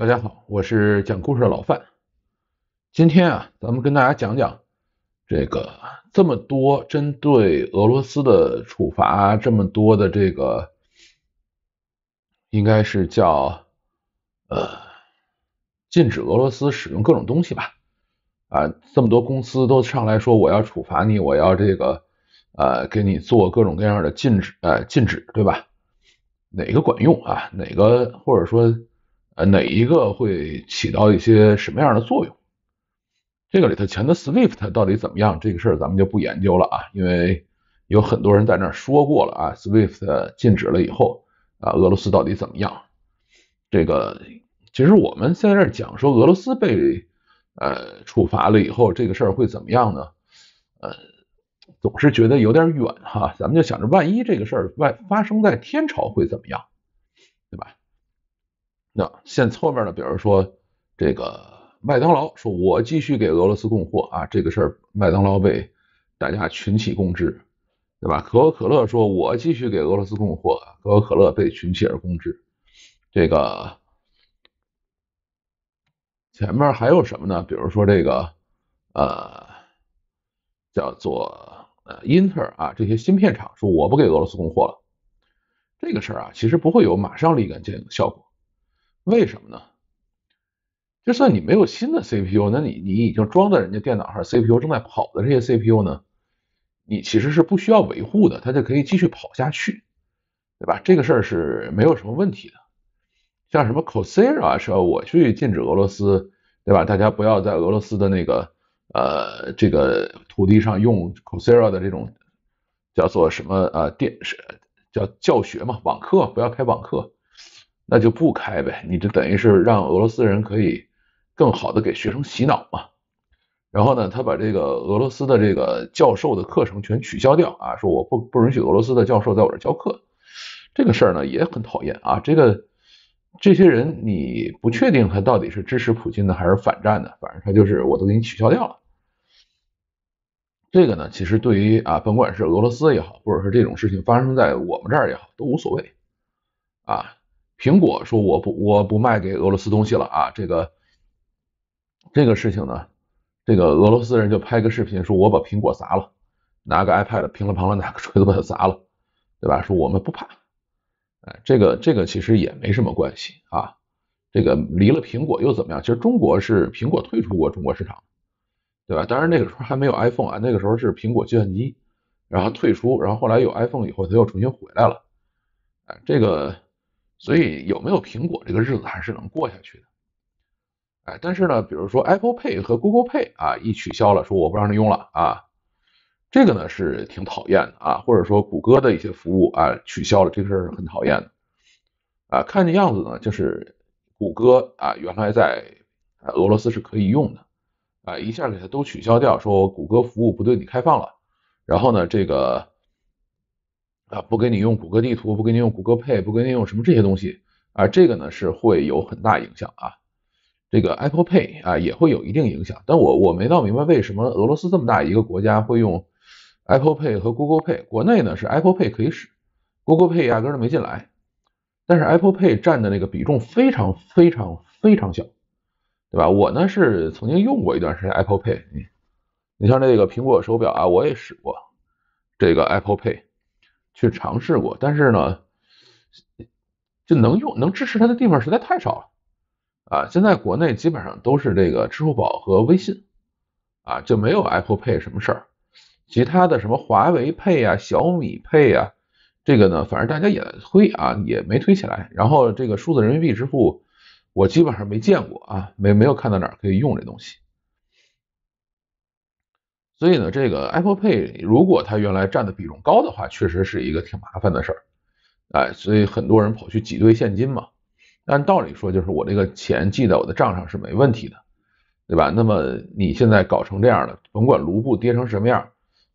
大家好，我是讲故事的老范。今天啊，咱们跟大家讲讲这个这么多针对俄罗斯的处罚，这么多的这个应该是叫呃禁止俄罗斯使用各种东西吧？啊，这么多公司都上来说我要处罚你，我要这个呃给你做各种各样的禁止呃禁止，对吧？哪个管用啊？哪个或者说？呃，哪一个会起到一些什么样的作用？这个里头，前的 SWIFT 到底怎么样？这个事儿咱们就不研究了啊，因为有很多人在那儿说过了啊。SWIFT 禁止了以后，啊，俄罗斯到底怎么样？这个其实我们在这讲说俄罗斯被呃处罚了以后，这个事儿会怎么样呢？呃，总是觉得有点远哈，咱们就想着万一这个事儿外发生在天朝会怎么样？那现侧面呢？比如说这个麦当劳说，我继续给俄罗斯供货啊，这个事儿麦当劳被大家群起攻之，对吧？可口可乐说，我继续给俄罗斯供货，可口可乐被群起而攻之。这个前面还有什么呢？比如说这个呃叫做呃英特尔啊，这些芯片厂说我不给俄罗斯供货了，这个事儿啊，其实不会有马上立竿见影的效果。为什么呢？就算你没有新的 CPU，那你你已经装在人家电脑上 CPU 正在跑的这些 CPU 呢，你其实是不需要维护的，它就可以继续跑下去，对吧？这个事儿是没有什么问题的。像什么 c o s e r a 是我去禁止俄罗斯，对吧？大家不要在俄罗斯的那个呃这个土地上用 c o s e r a 的这种叫做什么呃电视叫教学嘛网课，不要开网课。那就不开呗，你就等于是让俄罗斯人可以更好的给学生洗脑嘛。然后呢，他把这个俄罗斯的这个教授的课程全取消掉啊，说我不不允许俄罗斯的教授在我这教课。这个事儿呢也很讨厌啊。这个这些人你不确定他到底是支持普京的还是反战的，反正他就是我都给你取消掉了。这个呢，其实对于啊，甭管是俄罗斯也好，或者是这种事情发生在我们这儿也好，都无所谓啊。苹果说我不我不卖给俄罗斯东西了啊，这个这个事情呢，这个俄罗斯人就拍个视频说我把苹果砸了，拿个 iPad 乒了乓了拿个锤子把它砸了，对吧？说我们不怕，哎，这个这个其实也没什么关系啊，这个离了苹果又怎么样？其实中国是苹果退出过中国市场，对吧？当然那个时候还没有 iPhone 啊，那个时候是苹果计算机，然后退出，然后后来有 iPhone 以后它又重新回来了，哎，这个。所以有没有苹果这个日子还是能过下去的，哎，但是呢，比如说 Apple Pay 和 Google Pay 啊一取消了，说我不让你用了啊，这个呢是挺讨厌的啊，或者说谷歌的一些服务啊取消了，这个事儿很讨厌的，啊，看这样子呢，就是谷歌啊原来在俄罗斯是可以用的，啊一下给它都取消掉，说谷歌服务不对你开放了，然后呢这个。啊，不给你用谷歌地图，不给你用谷歌 Pay，不给你用什么这些东西啊，这个呢是会有很大影响啊。这个 Apple Pay 啊也会有一定影响，但我我没闹明白为什么俄罗斯这么大一个国家会用 Apple Pay 和 Google Pay，国内呢是 Apple Pay 可以使，Google Pay 压根儿都没进来，但是 Apple Pay 占的那个比重非常非常非常小，对吧？我呢是曾经用过一段时间 Apple Pay，你你像这个苹果手表啊，我也使过这个 Apple Pay。去尝试过，但是呢，就能用能支持它的地方实在太少了啊！现在国内基本上都是这个支付宝和微信啊，就没有 Apple Pay 什么事儿。其他的什么华为 Pay 啊、小米 Pay 啊，这个呢，反正大家也推啊，也没推起来。然后这个数字人民币支付，我基本上没见过啊，没没有看到哪儿可以用这东西。所以呢，这个 Apple Pay 如果它原来占的比重高的话，确实是一个挺麻烦的事儿，哎，所以很多人跑去挤兑现金嘛。按道理说，就是我这个钱记在我的账上是没问题的，对吧？那么你现在搞成这样了，甭管卢布跌成什么样，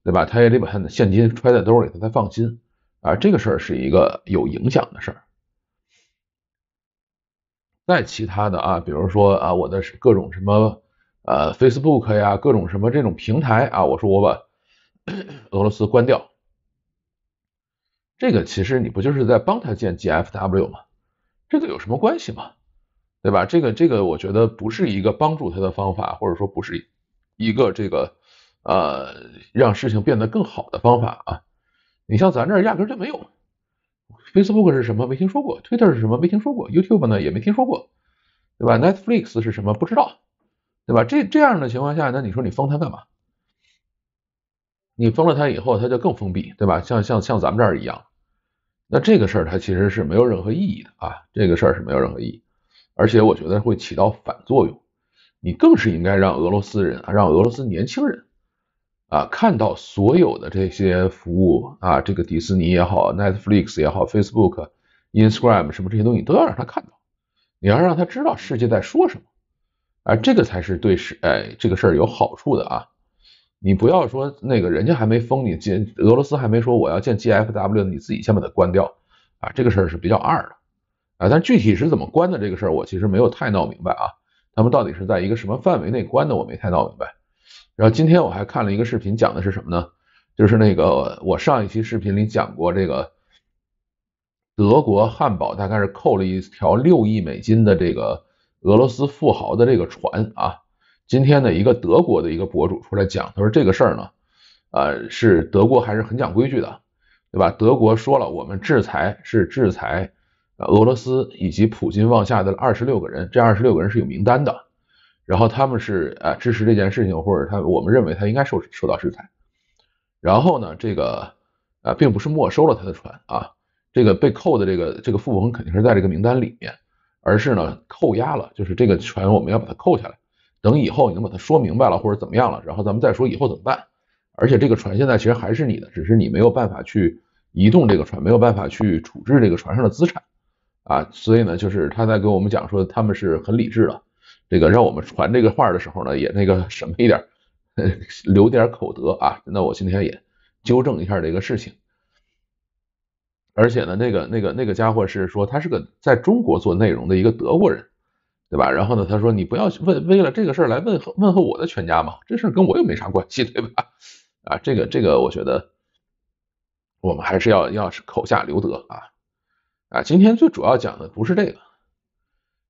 对吧？他也得把他的现金揣在兜里，他才放心啊。这个事儿是一个有影响的事儿。再其他的啊，比如说啊，我的各种什么。呃，Facebook 呀，各种什么这种平台啊，我说我把 俄罗斯关掉，这个其实你不就是在帮他建 GFW 吗？这个有什么关系吗？对吧？这个这个我觉得不是一个帮助他的方法，或者说不是一个这个呃让事情变得更好的方法啊。你像咱这儿压根儿就没有，Facebook 是什么没听说过，Twitter 是什么没听说过，YouTube 呢也没听说过，对吧？Netflix 是什么不知道。对吧？这这样的情况下，那你说你封他干嘛？你封了他以后，他就更封闭，对吧？像像像咱们这儿一样，那这个事儿它其实是没有任何意义的啊，这个事儿是没有任何意义，而且我觉得会起到反作用。你更是应该让俄罗斯人，啊，让俄罗斯年轻人啊，看到所有的这些服务啊，这个迪士尼也好，Netflix 也好，Facebook、Instagram 什么这些东西都要让他看到，你要让他知道世界在说什么。而这个才是对事，哎，这个事儿有好处的啊！你不要说那个人家还没封你建，俄罗斯还没说我要建 GFW，你自己先把它关掉啊！这个事儿是比较二的啊，但具体是怎么关的这个事儿，我其实没有太闹明白啊。他们到底是在一个什么范围内关的，我没太闹明白。然后今天我还看了一个视频，讲的是什么呢？就是那个我上一期视频里讲过，这个德国汉堡大概是扣了一条六亿美金的这个。俄罗斯富豪的这个船啊，今天呢一个德国的一个博主出来讲，他说这个事儿呢，呃，是德国还是很讲规矩的，对吧？德国说了，我们制裁是制裁俄罗斯以及普京妄下的二十六个人，这二十六个人是有名单的，然后他们是啊支持这件事情，或者他我们认为他应该受受到制裁。然后呢，这个啊并不是没收了他的船啊，这个被扣的这个这个富翁肯定是在这个名单里面。而是呢，扣押了，就是这个船我们要把它扣下来，等以后你能把它说明白了，或者怎么样了，然后咱们再说以后怎么办。而且这个船现在其实还是你的，只是你没有办法去移动这个船，没有办法去处置这个船上的资产啊。所以呢，就是他在给我们讲说他们是很理智的，这个让我们传这个话的时候呢，也那个什么一点，留点口德啊。那我今天也纠正一下这个事情。而且呢，那个、那个、那个家伙是说，他是个在中国做内容的一个德国人，对吧？然后呢，他说：“你不要问，为了这个事儿来问候问候我的全家嘛，这事儿跟我又没啥关系，对吧？”啊，这个、这个，我觉得我们还是要要是口下留德啊啊！今天最主要讲的不是这个，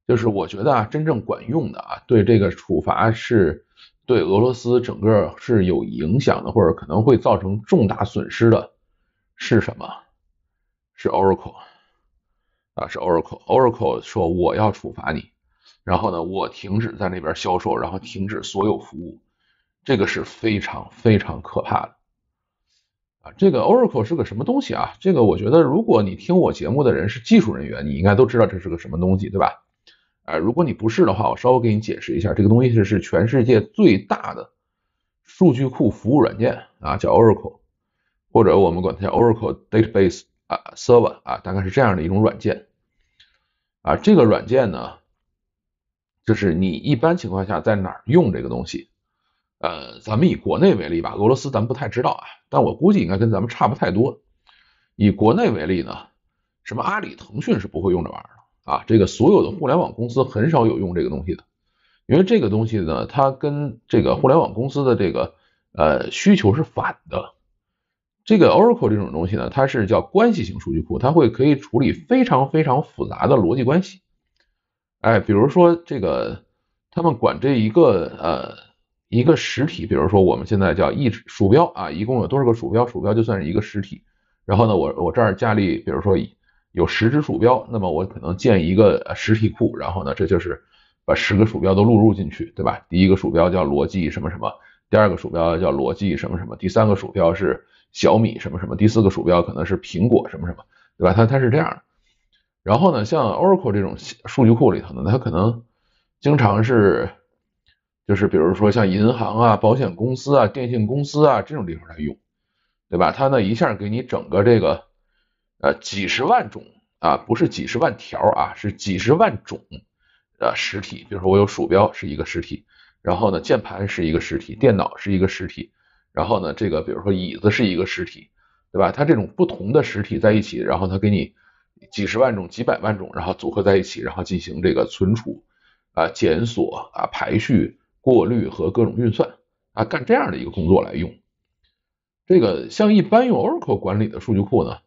就是我觉得啊，真正管用的啊，对这个处罚是对俄罗斯整个是有影响的，或者可能会造成重大损失的是什么？是 Oracle，啊是 Oracle，Oracle 说我要处罚你，然后呢，我停止在那边销售，然后停止所有服务，这个是非常非常可怕的，啊，这个 Oracle 是个什么东西啊？这个我觉得，如果你听我节目的人是技术人员，你应该都知道这是个什么东西，对吧？啊，如果你不是的话，我稍微给你解释一下，这个东西是是全世界最大的数据库服务软件啊，叫 Oracle，或者我们管它叫 Oracle Database。啊，Server 啊，大概是这样的一种软件啊。这个软件呢，就是你一般情况下在哪儿用这个东西？呃，咱们以国内为例吧，俄罗斯咱不太知道啊，但我估计应该跟咱们差不太多。以国内为例呢，什么阿里、腾讯是不会用这玩意儿的啊。这个所有的互联网公司很少有用这个东西的，因为这个东西呢，它跟这个互联网公司的这个呃需求是反的。这个 Oracle 这种东西呢，它是叫关系型数据库，它会可以处理非常非常复杂的逻辑关系。哎，比如说这个，他们管这一个呃一个实体，比如说我们现在叫一鼠标啊，一共有多少个鼠标？鼠标就算是一个实体。然后呢，我我这儿建立，比如说有十只鼠标，那么我可能建一个实体库，然后呢，这就是把十个鼠标都录入进去，对吧？第一个鼠标叫逻辑什么什么，第二个鼠标叫逻辑什么什么，第三个鼠标是。小米什么什么，第四个鼠标可能是苹果什么什么，对吧？它它是这样的。然后呢，像 Oracle 这种数据库里头呢，它可能经常是，就是比如说像银行啊、保险公司啊、电信公司啊这种地方来用，对吧？它呢一下给你整个这个呃几十万种啊，不是几十万条啊，是几十万种呃实体。比如说我有鼠标是一个实体，然后呢键盘是一个实体，电脑是一个实体。然后呢，这个比如说椅子是一个实体，对吧？它这种不同的实体在一起，然后它给你几十万种、几百万种，然后组合在一起，然后进行这个存储、啊检索、啊排序、过滤和各种运算，啊干这样的一个工作来用。这个像一般用 Oracle 管理的数据库呢，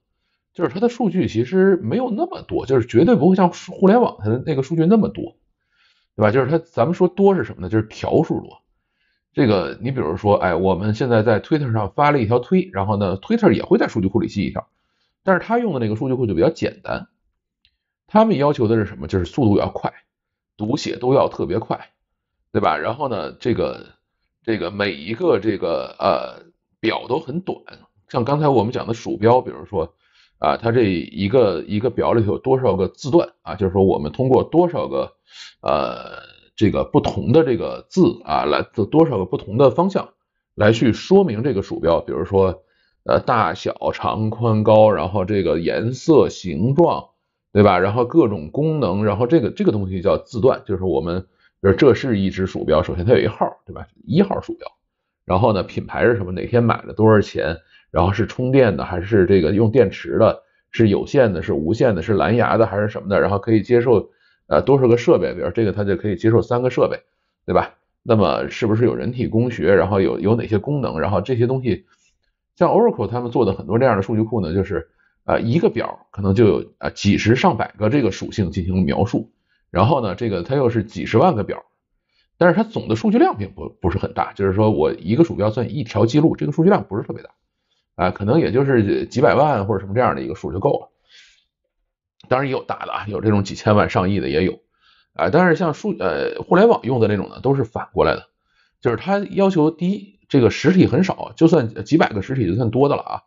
就是它的数据其实没有那么多，就是绝对不会像互联网它的那个数据那么多，对吧？就是它咱们说多是什么呢？就是条数多。这个，你比如说，哎，我们现在在 Twitter 上发了一条推，然后呢，Twitter 也会在数据库里记一条，但是他用的那个数据库就比较简单。他们要求的是什么？就是速度要快，读写都要特别快，对吧？然后呢，这个这个每一个这个呃表都很短，像刚才我们讲的鼠标，比如说啊，它这一个一个表里头有多少个字段啊？就是说我们通过多少个呃。这个不同的这个字啊，来自多少个不同的方向来去说明这个鼠标？比如说，呃，大小、长、宽、高，然后这个颜色、形状，对吧？然后各种功能，然后这个这个东西叫字段，就是我们就是这是一只鼠标，首先它有一号，对吧？一号鼠标，然后呢，品牌是什么？哪天买了多少钱？然后是充电的还是这个用电池的？是有线的，是无线的？是蓝牙的还是什么的？然后可以接受。呃，多少个设备？比如这个，它就可以接受三个设备，对吧？那么是不是有人体工学？然后有有哪些功能？然后这些东西，像 Oracle 他们做的很多这样的数据库呢，就是呃一个表可能就有啊几十上百个这个属性进行描述，然后呢这个它又是几十万个表，但是它总的数据量并不不是很大，就是说我一个鼠标算一条记录，这个数据量不是特别大，啊可能也就是几百万或者什么这样的一个数就够了。当然也有大的啊，有这种几千万、上亿的也有啊。但是像数呃互联网用的那种呢，都是反过来的，就是它要求第一，这个实体很少，就算几百个实体就算多的了啊。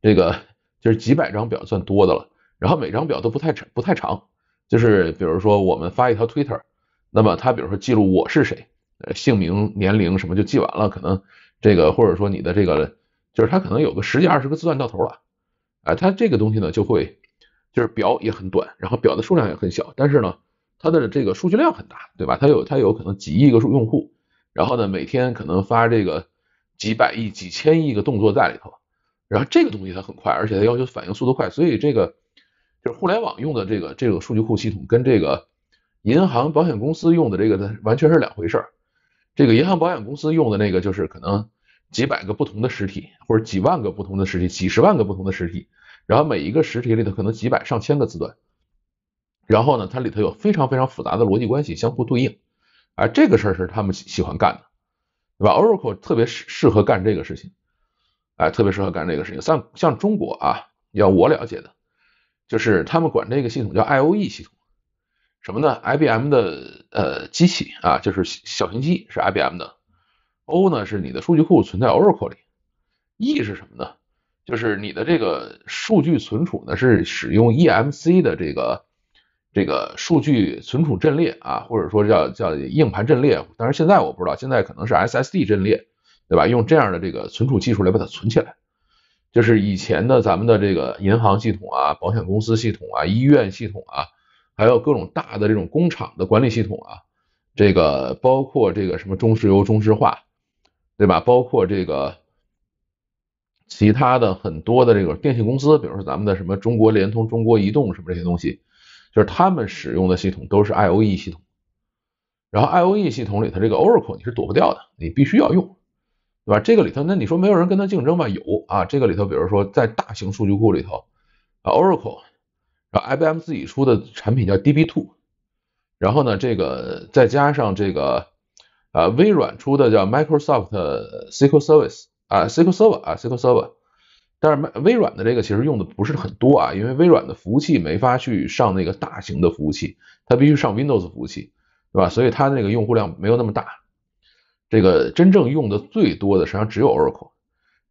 这个就是几百张表算多的了，然后每张表都不太长，不太长。就是比如说我们发一条推特，那么它比如说记录我是谁，呃姓名、年龄什么就记完了，可能这个或者说你的这个就是它可能有个十几二十个字段到头了，啊，它这个东西呢就会。就是表也很短，然后表的数量也很小，但是呢，它的这个数据量很大，对吧？它有它有可能几亿个数用户，然后呢，每天可能发这个几百亿、几千亿个动作在里头，然后这个东西它很快，而且它要求反应速度快，所以这个就是互联网用的这个这个数据库系统跟这个银行、保险公司用的这个完全是两回事儿。这个银行、保险公司用的那个就是可能几百个不同的实体，或者几万个不同的实体，几十万个不同的实体。然后每一个实体里头可能几百上千个字段，然后呢，它里头有非常非常复杂的逻辑关系相互对应，而这个事儿是他们喜喜欢干的，对吧？Oracle 特别适适合干这个事情，哎，特别适合干这个事情。像像中国啊，要我了解的，就是他们管这个系统叫 I O E 系统，什么呢？I B M 的呃机器啊，就是小型机是 I B M 的，O 呢是你的数据库存在 Oracle 里，E 是什么呢？就是你的这个数据存储呢，是使用 EMC 的这个这个数据存储阵列啊，或者说叫叫硬盘阵列，但是现在我不知道，现在可能是 SSD 阵列，对吧？用这样的这个存储技术来把它存起来。就是以前的咱们的这个银行系统啊、保险公司系统啊、医院系统啊，还有各种大的这种工厂的管理系统啊，这个包括这个什么中石油、中石化，对吧？包括这个。其他的很多的这个电信公司，比如说咱们的什么中国联通、中国移动什么这些东西，就是他们使用的系统都是 I O E 系统。然后 I O E 系统里头这个 Oracle 你是躲不掉的，你必须要用，对吧？这个里头，那你说没有人跟他竞争吧？有啊，这个里头，比如说在大型数据库里头啊，Oracle，然后 IBM 自己出的产品叫 DB Two，然后呢这个再加上这个呃微软出的叫 Microsoft SQL s e r v i c e 啊，SQL Server 啊，SQL Server，但是微软的这个其实用的不是很多啊，因为微软的服务器没法去上那个大型的服务器，它必须上 Windows 服务器，对吧？所以它那个用户量没有那么大。这个真正用的最多的，实际上只有 Oracle，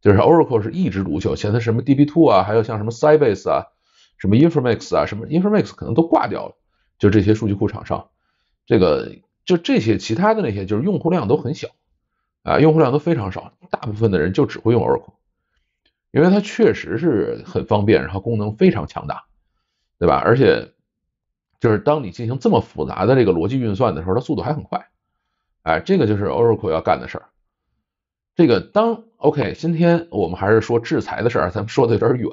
就是 Oracle 是一枝独秀。现在什么 DB Two 啊，还有像什么 Cybase 啊，什么 Informix 啊，什么 Informix 可能都挂掉了，就这些数据库厂商，这个就这些其他的那些，就是用户量都很小。啊，用户量都非常少，大部分的人就只会用 Oracle，因为它确实是很方便，然后功能非常强大，对吧？而且就是当你进行这么复杂的这个逻辑运算的时候，它速度还很快，哎，这个就是 Oracle 要干的事儿。这个当 OK，今天我们还是说制裁的事儿，咱们说的有点远。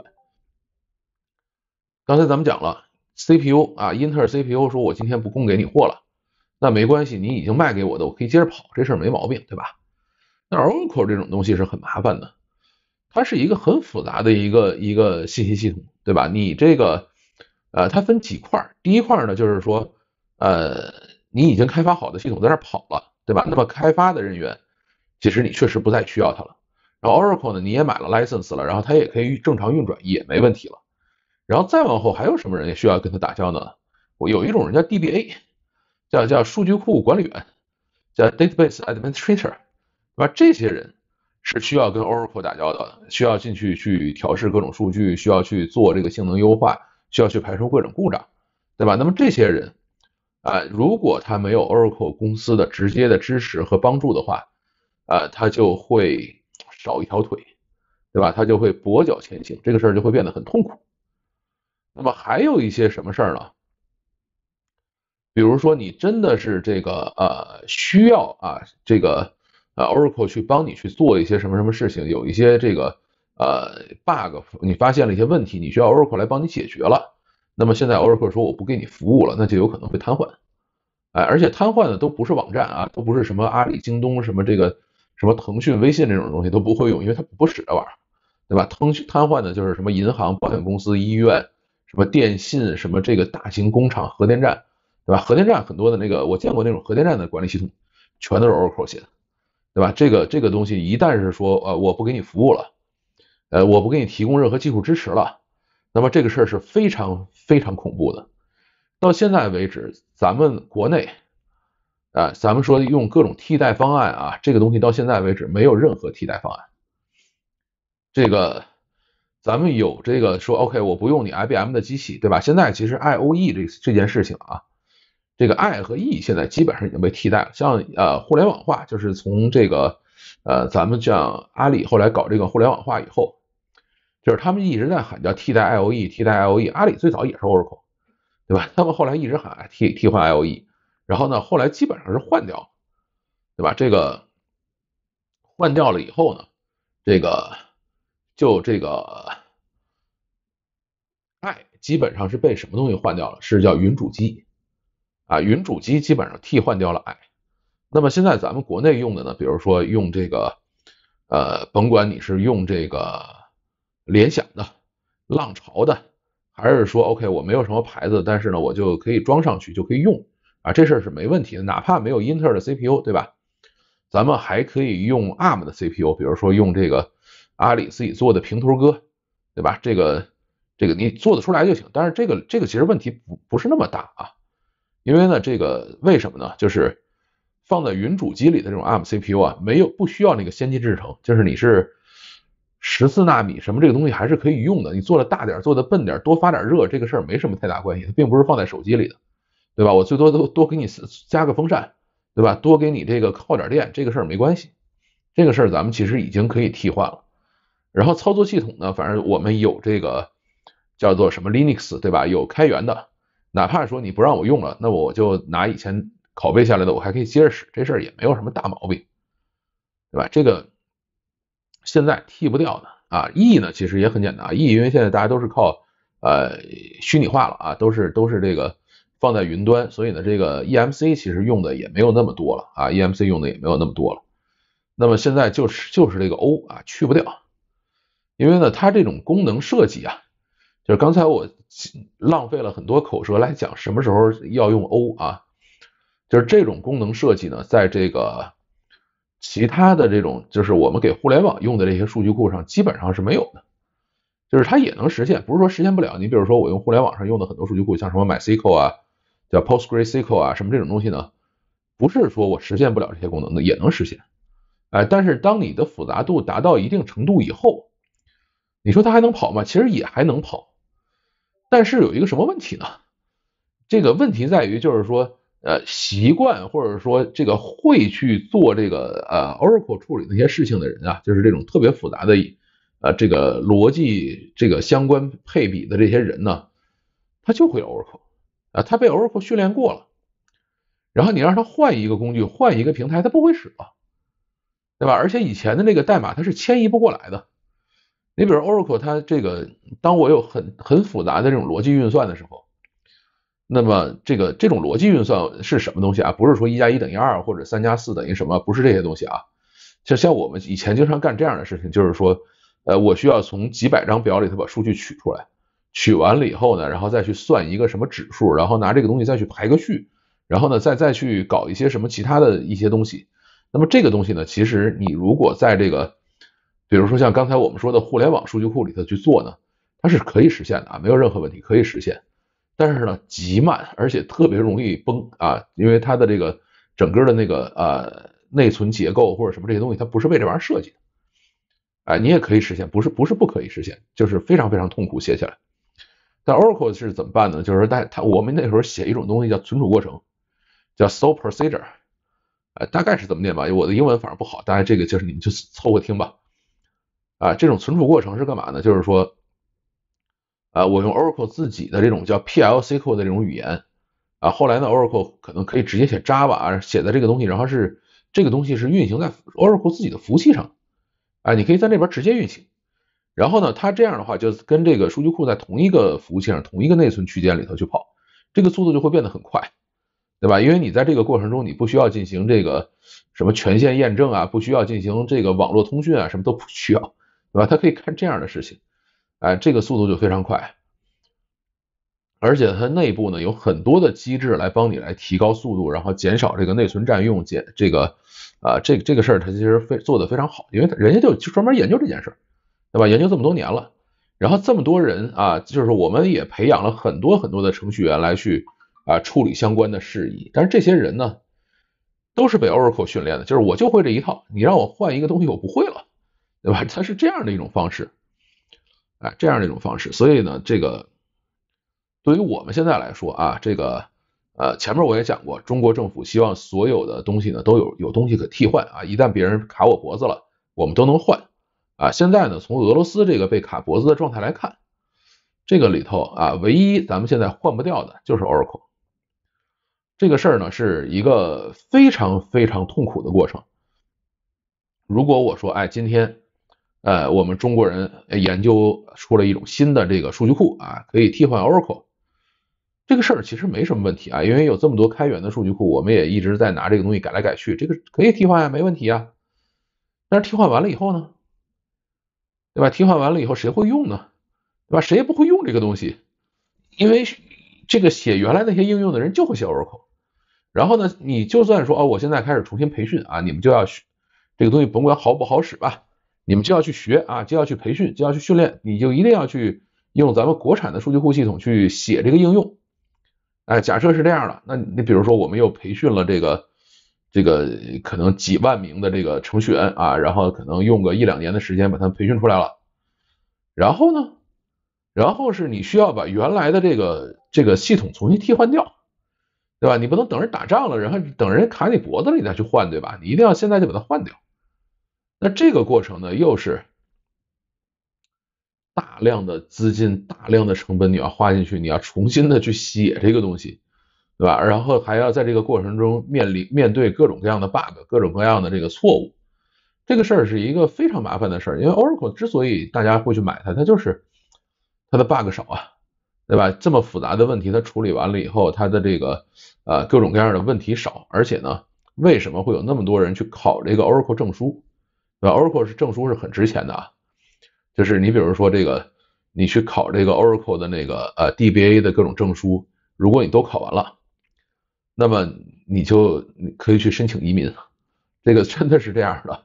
刚才咱们讲了 CPU 啊，英特尔 CPU 说我今天不供给你货了，那没关系，你已经卖给我的，我可以接着跑，这事儿没毛病，对吧？那 Oracle 这种东西是很麻烦的，它是一个很复杂的一个一个信息系统，对吧？你这个，呃，它分几块儿。第一块儿呢，就是说，呃，你已经开发好的系统在这儿跑了，对吧？那么开发的人员，其实你确实不再需要它了。然后 Oracle 呢，你也买了 license 了，然后它也可以正常运转，也没问题了。然后再往后还有什么人需要跟它打交道呢？我有一种人叫 DBA，叫叫数据库管理员，叫 Database Administrator。那这些人是需要跟 Oracle 打交道的，需要进去去调试各种数据，需要去做这个性能优化，需要去排除各种故障，对吧？那么这些人啊，如果他没有 Oracle 公司的直接的支持和帮助的话，啊，他就会少一条腿，对吧？他就会跛脚前行，这个事儿就会变得很痛苦。那么还有一些什么事儿呢？比如说你真的是这个呃需要啊这个。呃 o r a c l e 去帮你去做一些什么什么事情，有一些这个呃 bug，你发现了一些问题，你需要 Oracle 来帮你解决了。那么现在 Oracle 说我不给你服务了，那就有可能会瘫痪。哎，而且瘫痪的都不是网站啊，都不是什么阿里、京东什么这个什么腾讯、微信这种东西都不会用，因为它不使这玩意儿，对吧？腾讯瘫痪的就是什么银行、保险公司、医院、什么电信、什么这个大型工厂、核电站，对吧？核电站很多的那个我见过那种核电站的管理系统，全都是 Oracle 写的。对吧？这个这个东西一旦是说，呃，我不给你服务了，呃，我不给你提供任何技术支持了，那么这个事儿是非常非常恐怖的。到现在为止，咱们国内，啊，咱们说用各种替代方案啊，这个东西到现在为止没有任何替代方案。这个，咱们有这个说，OK，我不用你 IBM 的机器，对吧？现在其实 IOE 这这件事情啊。这个 I 和 E 现在基本上已经被替代了，像呃互联网化，就是从这个呃咱们像阿里后来搞这个互联网化以后，就是他们一直在喊叫替代 I O E，替代 I O E。阿里最早也是 Oracle，对吧？他们后来一直喊替替换 I O E，然后呢，后来基本上是换掉了，对吧？这个换掉了以后呢，这个就这个 I 基本上是被什么东西换掉了？是叫云主机。啊，云主机基本上替换掉了。哎，那么现在咱们国内用的呢，比如说用这个，呃，甭管你是用这个联想的、浪潮的，还是说 OK，我没有什么牌子，但是呢，我就可以装上去就可以用啊，这事儿是没问题的。哪怕没有英特尔的 CPU，对吧？咱们还可以用 ARM 的 CPU，比如说用这个阿里自己做的平头哥，对吧？这个这个你做得出来就行。但是这个这个其实问题不不是那么大啊。因为呢，这个为什么呢？就是放在云主机里的这种 ARM CPU 啊，没有不需要那个先进制程，就是你是十四纳米什么这个东西还是可以用的。你做的大点，做的笨点多发点热，这个事儿没什么太大关系。它并不是放在手机里的，对吧？我最多都多给你加个风扇，对吧？多给你这个耗点电，这个事儿没关系。这个事儿咱们其实已经可以替换了。然后操作系统呢，反正我们有这个叫做什么 Linux，对吧？有开源的。哪怕说你不让我用了，那我就拿以前拷贝下来的，我还可以接着使，这事儿也没有什么大毛病，对吧？这个现在替不掉的啊，E 呢其实也很简单啊，E 因为现在大家都是靠呃虚拟化了啊，都是都是这个放在云端，所以呢这个 EMC 其实用的也没有那么多了啊，EMC 用的也没有那么多了。那么现在就是就是这个 O 啊去不掉，因为呢它这种功能设计啊。就是刚才我浪费了很多口舌来讲什么时候要用 O 啊，就是这种功能设计呢，在这个其他的这种就是我们给互联网用的这些数据库上基本上是没有的，就是它也能实现，不是说实现不了。你比如说我用互联网上用的很多数据库，像什么 MySQL 啊，叫 PostgreSQL 啊，什么这种东西呢，不是说我实现不了这些功能的，也能实现。哎，但是当你的复杂度达到一定程度以后，你说它还能跑吗？其实也还能跑。但是有一个什么问题呢？这个问题在于，就是说，呃，习惯或者说这个会去做这个呃，Oracle 处理那些事情的人啊，就是这种特别复杂的，呃，这个逻辑这个相关配比的这些人呢，他就会 Oracle 啊，他被 Oracle 训练过了，然后你让他换一个工具，换一个平台，他不会使了，对吧？而且以前的那个代码他是迁移不过来的。你比如 Oracle，它这个当我有很很复杂的这种逻辑运算的时候，那么这个这种逻辑运算是什么东西啊？不是说一加一等于二或者三加四等于什么，不是这些东西啊。就像我们以前经常干这样的事情，就是说，呃，我需要从几百张表里头把数据取出来，取完了以后呢，然后再去算一个什么指数，然后拿这个东西再去排个序，然后呢，再再去搞一些什么其他的一些东西。那么这个东西呢，其实你如果在这个比如说像刚才我们说的互联网数据库里头去做呢，它是可以实现的啊，没有任何问题可以实现。但是呢，极慢，而且特别容易崩啊，因为它的这个整个的那个呃内存结构或者什么这些东西，它不是为这玩意儿设计的。哎，你也可以实现，不是不是不可以实现，就是非常非常痛苦写起来。但 Oracle 是怎么办呢？就是但它我们那时候写一种东西叫存储过程，叫 s o r e Procedure，大概是怎么念吧？我的英文反正不好，大然这个就是你们就凑合听吧。啊，这种存储过程是干嘛呢？就是说，啊，我用 Oracle 自己的这种叫 p l c code 的这种语言，啊，后来呢，Oracle 可能可以直接写 Java 写的这个东西，然后是这个东西是运行在 Oracle 自己的服务器上，啊，你可以在那边直接运行。然后呢，它这样的话就跟这个数据库在同一个服务器上、同一个内存区间里头去跑，这个速度就会变得很快，对吧？因为你在这个过程中，你不需要进行这个什么权限验证啊，不需要进行这个网络通讯啊，什么都不需要。对吧？他可以干这样的事情，哎，这个速度就非常快，而且它内部呢有很多的机制来帮你来提高速度，然后减少这个内存占用，减这个，啊，这这个事儿它其实非做的非常好，因为人家就专门研究这件事儿，对吧？研究这么多年了，然后这么多人啊，就是我们也培养了很多很多的程序员来去啊处理相关的事宜，但是这些人呢都是被 Oracle 训练的，就是我就会这一套，你让我换一个东西，我不会了。对吧？它是这样的一种方式，哎，这样的一种方式。所以呢，这个对于我们现在来说啊，这个呃，前面我也讲过，中国政府希望所有的东西呢都有有东西可替换啊，一旦别人卡我脖子了，我们都能换啊。现在呢，从俄罗斯这个被卡脖子的状态来看，这个里头啊，唯一咱们现在换不掉的就是 o r a c l e 这个事儿呢是一个非常非常痛苦的过程。如果我说哎，今天。呃，我们中国人研究出了一种新的这个数据库啊，可以替换 Oracle 这个事儿其实没什么问题啊，因为有这么多开源的数据库，我们也一直在拿这个东西改来改去，这个可以替换呀，没问题啊。但是替换完了以后呢，对吧？替换完了以后谁会用呢？对吧？谁也不会用这个东西，因为这个写原来那些应用的人就会写 Oracle，然后呢，你就算说哦，我现在开始重新培训啊，你们就要学这个东西，甭管好不好使吧。你们就要去学啊，就要去培训，就要去训练，你就一定要去用咱们国产的数据库系统去写这个应用。哎，假设是这样的，那你比如说我们又培训了这个这个可能几万名的这个程序员啊，然后可能用个一两年的时间把它培训出来了。然后呢，然后是你需要把原来的这个这个系统重新替换掉，对吧？你不能等人打仗了，然后等人卡你脖子了再去换，对吧？你一定要现在就把它换掉。那这个过程呢，又是大量的资金、大量的成本，你要花进去，你要重新的去写这个东西，对吧？然后还要在这个过程中面临面对各种各样的 bug、各种各样的这个错误，这个事儿是一个非常麻烦的事儿。因为 Oracle 之所以大家会去买它，它就是它的 bug 少啊，对吧？这么复杂的问题它处理完了以后，它的这个啊各种各样的问题少，而且呢，为什么会有那么多人去考这个 Oracle 证书？那 Oracle 是证书是很值钱的啊，就是你比如说这个，你去考这个 Oracle 的那个呃 DBA 的各种证书，如果你都考完了，那么你就你可以去申请移民，这个真的是这样的，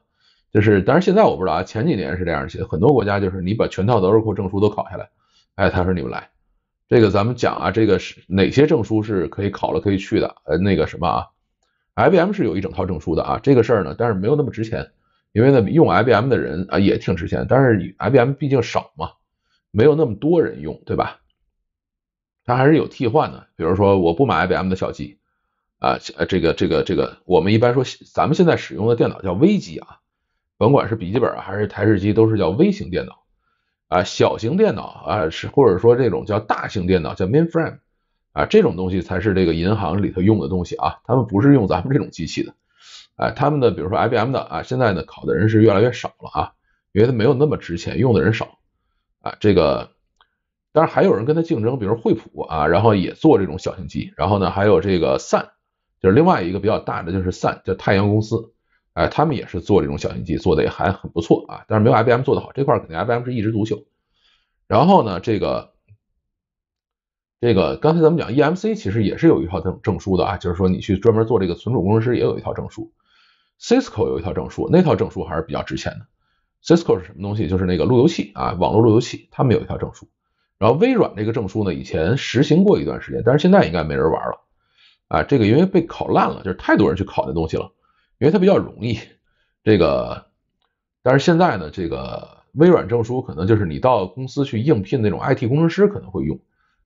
就是但是现在我不知道啊，前几年是这样，其实很多国家就是你把全套的 Oracle 证书都考下来，哎，他说你们来，这个咱们讲啊，这个是哪些证书是可以考了可以去的，呃那个什么啊，IBM 是有一整套证书的啊，这个事儿呢，但是没有那么值钱。因为呢，用 IBM 的人啊也挺值钱，但是 IBM 毕竟少嘛，没有那么多人用，对吧？它还是有替换的。比如说，我不买 IBM 的小机啊，这个、这个、这个，我们一般说咱们现在使用的电脑叫微机啊，甭管是笔记本还是台式机，都是叫微型电脑啊，小型电脑啊，是或者说这种叫大型电脑叫 mainframe 啊，这种东西才是这个银行里头用的东西啊，他们不是用咱们这种机器的。哎，他们的比如说 IBM 的啊，现在呢考的人是越来越少了啊，因为它没有那么值钱，用的人少啊。这个当然还有人跟他竞争，比如惠普啊，然后也做这种小型机，然后呢还有这个 Sun，就是另外一个比较大的就是 Sun 叫太阳公司，哎，他们也是做这种小型机，做的也还很不错啊，但是没有 IBM 做的好，这块肯定 IBM 是一枝独秀。然后呢这个这个刚才咱们讲 EMC 其实也是有一套证证书的啊，就是说你去专门做这个存储工程师也有一套证书。Cisco 有一套证书，那套证书还是比较值钱的。Cisco 是什么东西？就是那个路由器啊，网络路由器，他们有一套证书。然后微软这个证书呢，以前实行过一段时间，但是现在应该没人玩了。啊，这个因为被考烂了，就是太多人去考那东西了，因为它比较容易。这个，但是现在呢，这个微软证书可能就是你到公司去应聘那种 IT 工程师可能会用，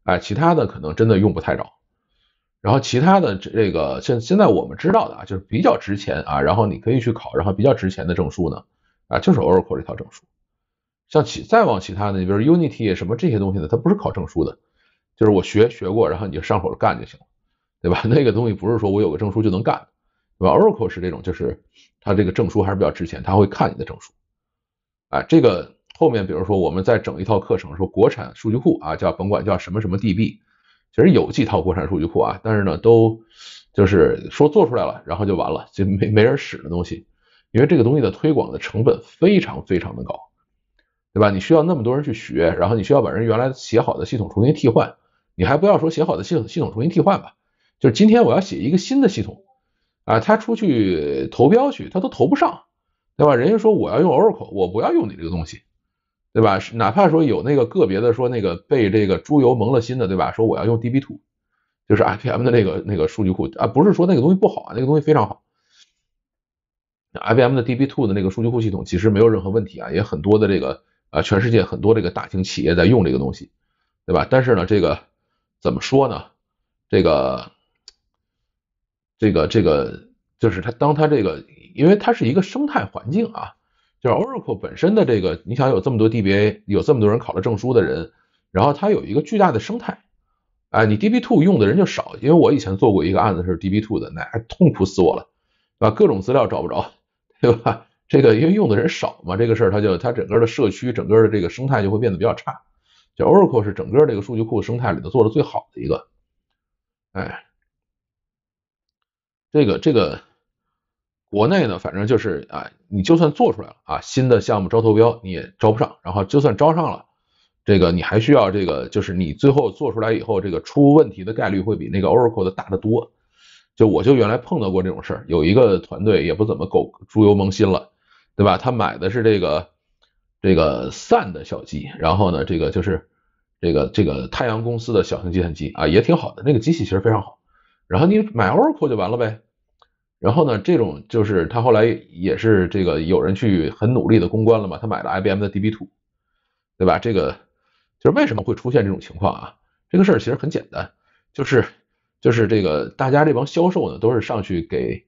哎，其他的可能真的用不太着。然后其他的这这个现现在我们知道的啊，就是比较值钱啊，然后你可以去考，然后比较值钱的证书呢，啊就是 Oracle 这套证书，像其再往其他的，比如 Unity 什么这些东西呢，它不是考证书的，就是我学学过，然后你就上手干就行了，对吧？那个东西不是说我有个证书就能干，对吧？Oracle 是这种，就是它这个证书还是比较值钱，他会看你的证书，啊这个后面比如说我们再整一套课程，说国产数据库啊，叫甭管叫什么什么 DB。其实有几套国产数据库啊，但是呢，都就是说做出来了，然后就完了，就没没人使的东西。因为这个东西的推广的成本非常非常的高，对吧？你需要那么多人去学，然后你需要把人原来写好的系统重新替换，你还不要说写好的系统系统重新替换吧，就是今天我要写一个新的系统啊，他出去投标去，他都投不上，对吧？人家说我要用 Oracle，我不要用你这个东西。对吧？哪怕说有那个个别的说那个被这个猪油蒙了心的，对吧？说我要用 DB Two，就是 IBM 的那个那个数据库啊，不是说那个东西不好啊，那个东西非常好。IBM 的 DB Two 的那个数据库系统其实没有任何问题啊，也很多的这个啊，全世界很多这个大型企业在用这个东西，对吧？但是呢，这个怎么说呢？这个这个这个就是它，当它这个，因为它是一个生态环境啊。就是 Oracle 本身的这个，你想有这么多 DBA，有这么多人考了证书的人，然后它有一个巨大的生态，哎，你 DB2 用的人就少，因为我以前做过一个案子是 DB2 的，那痛苦死我了，啊，各种资料找不着，对吧？这个因为用的人少嘛，这个事儿它就它整个的社区，整个的这个生态就会变得比较差。就 Oracle 是整个这个数据库生态里头做的最好的一个，哎，这个这个。国内呢，反正就是啊，你就算做出来了啊，新的项目招投标你也招不上，然后就算招上了，这个你还需要这个，就是你最后做出来以后，这个出问题的概率会比那个 Oracle 的大得多。就我就原来碰到过这种事儿，有一个团队也不怎么狗猪油蒙心了，对吧？他买的是这个这个 San 的小鸡，然后呢，这个就是这个这个太阳公司的小型计算机啊，也挺好的，那个机器其实非常好。然后你买 Oracle 就完了呗。然后呢，这种就是他后来也是这个有人去很努力的公关了嘛，他买了 IBM 的 DB2，对吧？这个就是为什么会出现这种情况啊？这个事儿其实很简单，就是就是这个大家这帮销售呢，都是上去给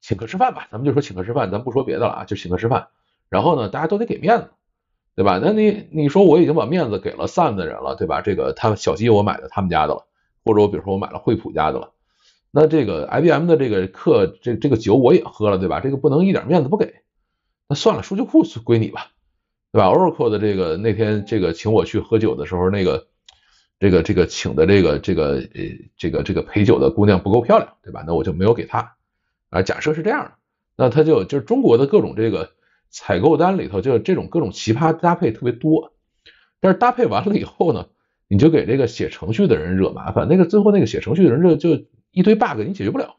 请客吃饭吧，咱们就说请客吃饭，咱不说别的了啊，就请客吃饭。然后呢，大家都得给面子，对吧？那你你说我已经把面子给了散的人了，对吧？这个他小鸡我买的他们家的了，或者我比如说我买了惠普家的了。那这个 IBM 的这个客，这这个酒我也喝了，对吧？这个不能一点面子不给。那算了，数据库归你吧，对吧？Oracle 的这个那天这个请我去喝酒的时候，那个这个这个请的这个这个呃这个这个陪酒的姑娘不够漂亮，对吧？那我就没有给她。啊，假设是这样的，那他就就是中国的各种这个采购单里头，就这种各种奇葩搭配特别多。但是搭配完了以后呢，你就给这个写程序的人惹麻烦。那个最后那个写程序的人就就。一堆 bug 你解决不了，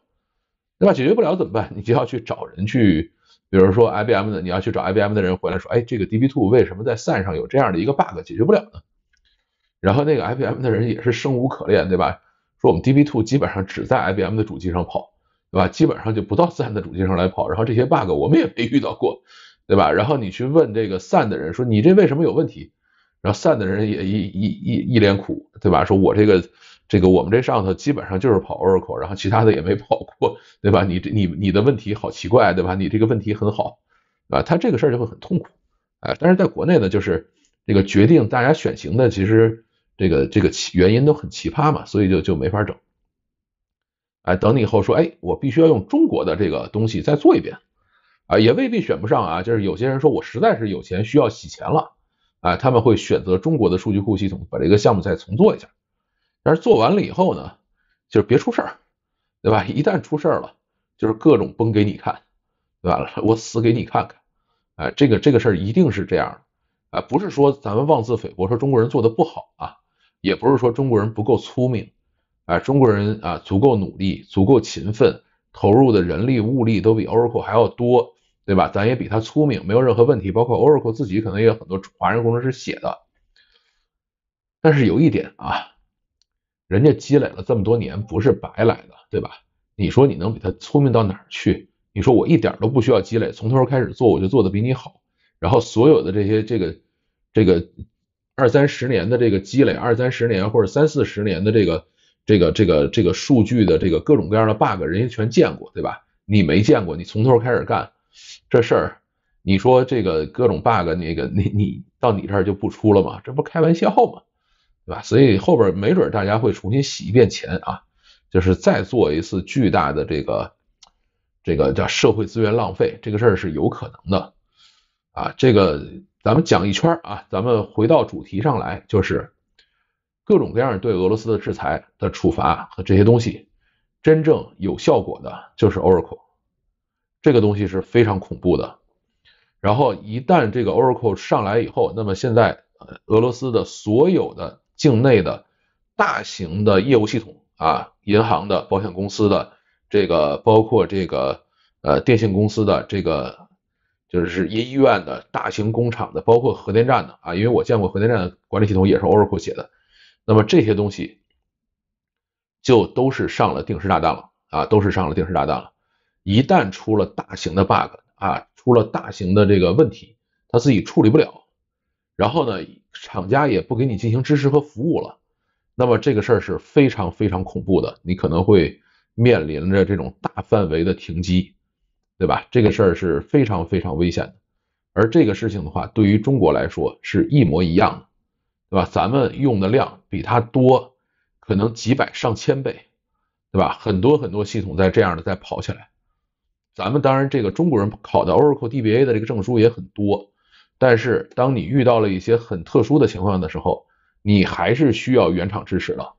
对吧？解决不了怎么办？你就要去找人去，比如说 IBM 的，你要去找 IBM 的人回来说，哎，这个 DB2 为什么在 SAN 上有这样的一个 bug 解决不了呢？然后那个 IBM 的人也是生无可恋，对吧？说我们 DB2 基本上只在 IBM 的主机上跑，对吧？基本上就不到 SAN 的主机上来跑，然后这些 bug 我们也没遇到过，对吧？然后你去问这个 SAN 的人说，你这为什么有问题？然后散的人也一一一一脸苦，对吧？说我这个这个我们这上头基本上就是跑 Oracle，然后其他的也没跑过，对吧？你这你你的问题好奇怪，对吧？你这个问题很好啊，他这个事儿就会很痛苦啊。但是在国内呢，就是这个决定大家选型的，其实这个这个原因都很奇葩嘛，所以就就没法整。哎，等你以后说，哎，我必须要用中国的这个东西再做一遍啊，也未必选不上啊。就是有些人说我实在是有钱需要洗钱了。啊，他们会选择中国的数据库系统，把这个项目再重做一下。但是做完了以后呢，就是别出事儿，对吧？一旦出事儿了，就是各种崩给你看，对吧？我死给你看看。哎，这个这个事儿一定是这样。啊，不是说咱们妄自菲薄，说中国人做的不好啊，也不是说中国人不够聪明啊，中国人啊足够努力，足够勤奋，投入的人力物力都比 Oracle 还要多。对吧？咱也比他聪明，没有任何问题。包括 Oracle 自己可能也有很多华人工程师写的。但是有一点啊，人家积累了这么多年，不是白来的，对吧？你说你能比他聪明到哪去？你说我一点都不需要积累，从头开始做，我就做的比你好。然后所有的这些这个这个二三十年的这个积累，二三十年或者三四十年的这个这个这个这个数据的这个各种各样的 bug，人家全见过，对吧？你没见过，你从头开始干。这事儿，你说这个各种 bug，那个你你到你这儿就不出了嘛？这不开玩笑吗？对吧？所以后边没准大家会重新洗一遍钱啊，就是再做一次巨大的这个这个叫社会资源浪费，这个事儿是有可能的啊。这个咱们讲一圈啊，咱们回到主题上来，就是各种各样对俄罗斯的制裁的处罚和这些东西，真正有效果的就是 Oracle。这个东西是非常恐怖的。然后一旦这个 Oracle 上来以后，那么现在俄罗斯的所有的境内的大型的业务系统啊，银行的、保险公司的这个，包括这个呃电信公司的这个，就是医院的、大型工厂的，包括核电站的啊，因为我见过核电站的管理系统也是 Oracle 写的。那么这些东西就都是上了定时炸弹了啊，都是上了定时炸弹了。一旦出了大型的 bug 啊，出了大型的这个问题，他自己处理不了，然后呢，厂家也不给你进行支持和服务了，那么这个事儿是非常非常恐怖的，你可能会面临着这种大范围的停机，对吧？这个事儿是非常非常危险的，而这个事情的话，对于中国来说是一模一样的，对吧？咱们用的量比它多，可能几百上千倍，对吧？很多很多系统在这样的在跑起来。咱们当然，这个中国人考的 Oracle DBA 的这个证书也很多，但是当你遇到了一些很特殊的情况的时候，你还是需要原厂支持的，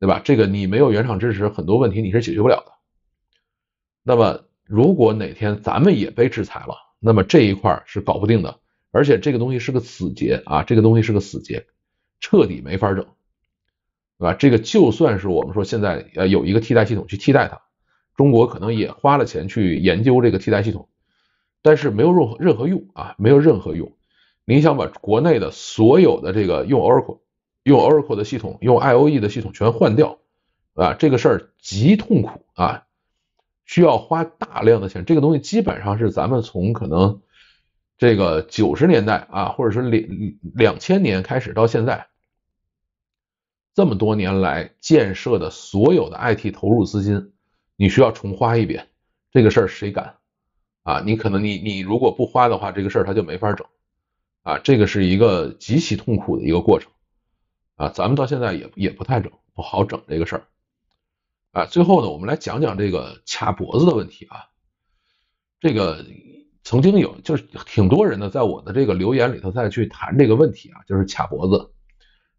对吧？这个你没有原厂支持，很多问题你是解决不了的。那么如果哪天咱们也被制裁了，那么这一块是搞不定的，而且这个东西是个死结啊，这个东西是个死结，彻底没法整，对吧？这个就算是我们说现在呃有一个替代系统去替代它。中国可能也花了钱去研究这个替代系统，但是没有任何任何用啊，没有任何用。你想把国内的所有的这个用 Oracle、用 Oracle 的系统、用 I O E 的系统全换掉啊，这个事儿极痛苦啊，需要花大量的钱。这个东西基本上是咱们从可能这个九十年代啊，或者是两两千年开始到现在，这么多年来建设的所有的 I T 投入资金。你需要重花一遍，这个事儿谁敢？啊，你可能你你如果不花的话，这个事儿他就没法整，啊，这个是一个极其痛苦的一个过程，啊，咱们到现在也也不太整，不好整这个事儿，啊，最后呢，我们来讲讲这个掐脖子的问题啊，这个曾经有就是挺多人呢，在我的这个留言里头再去谈这个问题啊，就是掐脖子，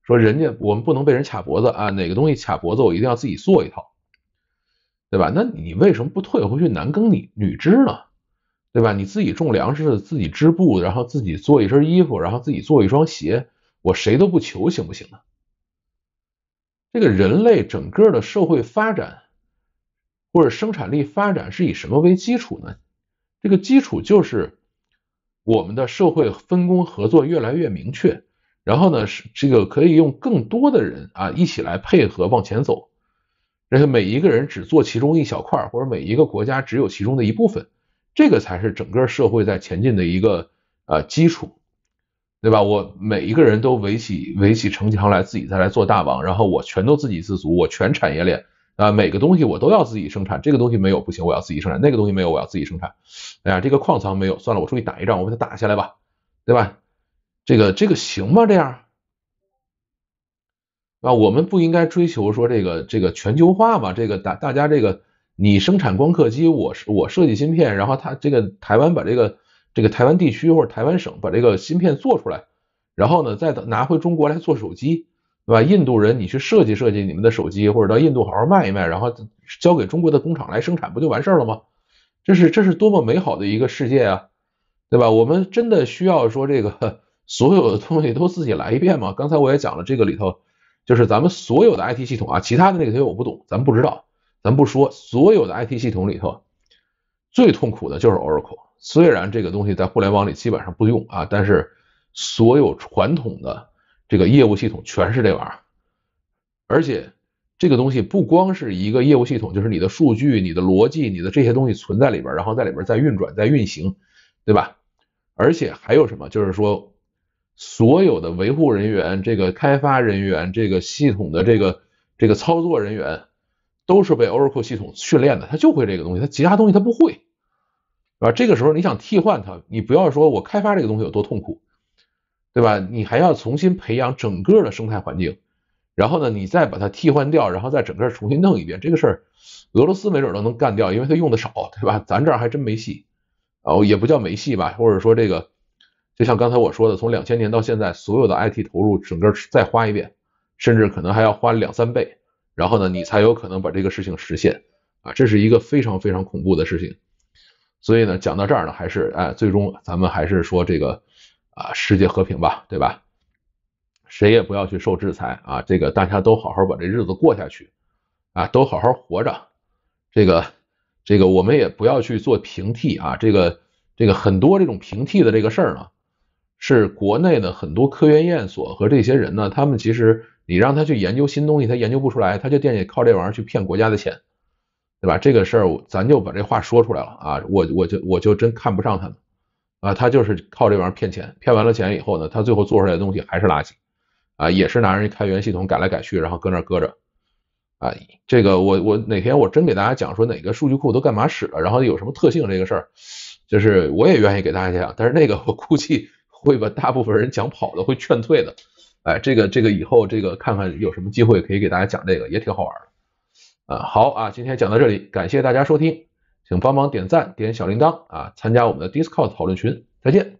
说人家我们不能被人掐脖子啊，哪个东西掐脖子，我一定要自己做一套。对吧？那你为什么不退回去男耕女女织呢？对吧？你自己种粮食，自己织布，然后自己做一身衣服，然后自己做一双鞋，我谁都不求，行不行呢？这个人类整个的社会发展或者生产力发展是以什么为基础呢？这个基础就是我们的社会分工合作越来越明确，然后呢是这个可以用更多的人啊一起来配合往前走。而且每一个人只做其中一小块，或者每一个国家只有其中的一部分，这个才是整个社会在前进的一个呃基础，对吧？我每一个人都围起围起城墙来，自己再来做大王，然后我全都自给自足，我全产业链啊，每个东西我都要自己生产。这个东西没有不行，我要自己生产；那个东西没有我要自己生产。哎呀，这个矿藏没有算了，我出去打一仗，我把它打下来吧，对吧？这个这个行吗？这样？啊，我们不应该追求说这个这个全球化嘛？这个大大家这个你生产光刻机，我是我设计芯片，然后他这个台湾把这个这个台湾地区或者台湾省把这个芯片做出来，然后呢再拿回中国来做手机，对吧？印度人你去设计设计你们的手机，或者到印度好好卖一卖，然后交给中国的工厂来生产，不就完事儿了吗？这是这是多么美好的一个世界啊，对吧？我们真的需要说这个 所有的东西都自己来一遍吗？刚才我也讲了，这个里头。就是咱们所有的 IT 系统啊，其他的那个东西我不懂，咱不知道，咱不说。所有的 IT 系统里头，最痛苦的就是 Oracle。虽然这个东西在互联网里基本上不用啊，但是所有传统的这个业务系统全是这玩意儿。而且这个东西不光是一个业务系统，就是你的数据、你的逻辑、你的这些东西存在里边，然后在里边在运转、在运行，对吧？而且还有什么，就是说。所有的维护人员、这个开发人员、这个系统的这个这个操作人员，都是被 Oracle 系统训练的，他就会这个东西，他其他东西他不会，对吧？这个时候你想替换他，你不要说我开发这个东西有多痛苦，对吧？你还要重新培养整个的生态环境，然后呢，你再把它替换掉，然后再整个重新弄一遍，这个事儿俄罗斯没准都能干掉，因为他用的少，对吧？咱这儿还真没戏，哦，也不叫没戏吧，或者说这个。就像刚才我说的，从两千年到现在，所有的 IT 投入，整个再花一遍，甚至可能还要花两三倍，然后呢，你才有可能把这个事情实现啊，这是一个非常非常恐怖的事情。所以呢，讲到这儿呢，还是哎，最终咱们还是说这个啊，世界和平吧，对吧？谁也不要去受制裁啊，这个大家都好好把这日子过下去啊，都好好活着，这个这个我们也不要去做平替啊，这个这个很多这种平替的这个事儿呢。是国内的很多科研院所和这些人呢，他们其实你让他去研究新东西，他研究不出来，他就惦记靠这玩意儿去骗国家的钱，对吧？这个事儿，咱就把这话说出来了啊！我我就我就真看不上他们啊！他就是靠这玩意儿骗钱，骗完了钱以后呢，他最后做出来的东西还是垃圾啊！也是拿人家开源系统改来改去，然后搁那搁着啊！这个我我哪天我真给大家讲说哪个数据库都干嘛使了，然后有什么特性这个事儿，就是我也愿意给大家讲，但是那个我估计。会把大部分人讲跑的，会劝退的。哎，这个这个以后这个看看有什么机会可以给大家讲这个，也挺好玩的。啊，好啊，今天讲到这里，感谢大家收听，请帮忙点赞点小铃铛啊，参加我们的 Discord 讨论群。再见。